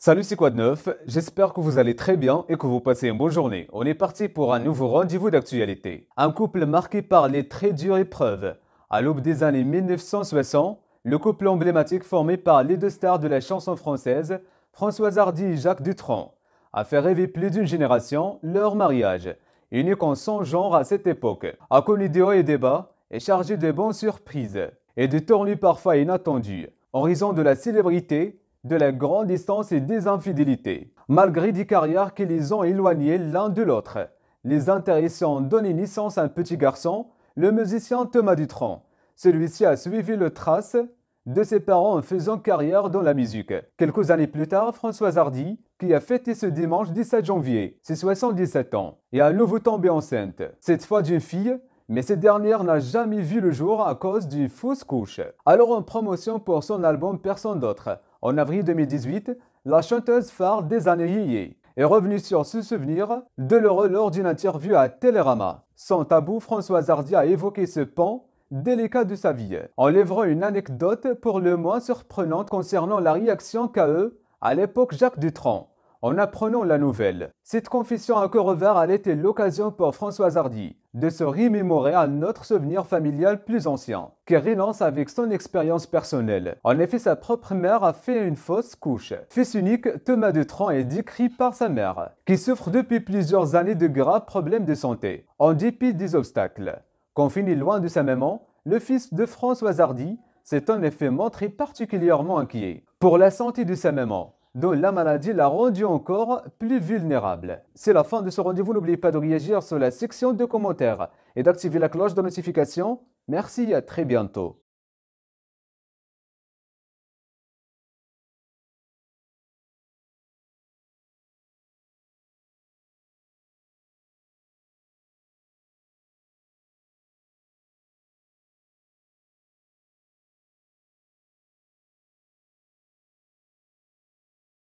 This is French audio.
Salut, c'est quoi de J'espère que vous allez très bien et que vous passez une bonne journée. On est parti pour un nouveau rendez-vous d'actualité. Un couple marqué par les très dures épreuves. À l'aube des années 1960, le couple emblématique formé par les deux stars de la chanson française, Françoise Hardy et Jacques Dutronc, a fait rêver plus d'une génération leur mariage, unique en son genre à cette époque, a connu des hauts et des bas et chargé de bonnes surprises et de tournures parfois inattendues. En raison de la célébrité, de la grande distance et des infidélités. Malgré des carrières qui les ont éloignés l'un de l'autre, les intéressants ont donné naissance à un petit garçon, le musicien Thomas Dutronc. Celui-ci a suivi le trace de ses parents en faisant carrière dans la musique. Quelques années plus tard, Françoise Hardy, qui a fêté ce dimanche 17 janvier, ses 77 ans, et à nouveau tombée enceinte, cette fois d'une fille, mais cette dernière n'a jamais vu le jour à cause d'une fausse couche. Alors en promotion pour son album Personne d'autre, en avril 2018, la chanteuse phare des années est revenue sur ce souvenir de l'heureux lors d'une interview à Télérama. Sans tabou, Françoise Hardy a évoqué ce pan délicat de sa vie, en livrant une anecdote pour le moins surprenante concernant la réaction qu'a eu à l'époque Jacques Dutronc en apprenant la nouvelle. Cette confession à revers a été l'occasion pour François Hardy de se remémorer à autre souvenir familial plus ancien, qui relance avec son expérience personnelle. En effet, sa propre mère a fait une fausse couche. Fils unique, Thomas Dutronc est décrit par sa mère, qui souffre depuis plusieurs années de graves problèmes de santé, en dépit des obstacles. Confiné loin de sa maman, le fils de François Hardy s'est en effet montré particulièrement inquiet pour la santé de sa maman dont la maladie l'a rendu encore plus vulnérable. C'est la fin de ce rendez-vous. N'oubliez pas de réagir sur la section de commentaires et d'activer la cloche de notification. Merci et à très bientôt.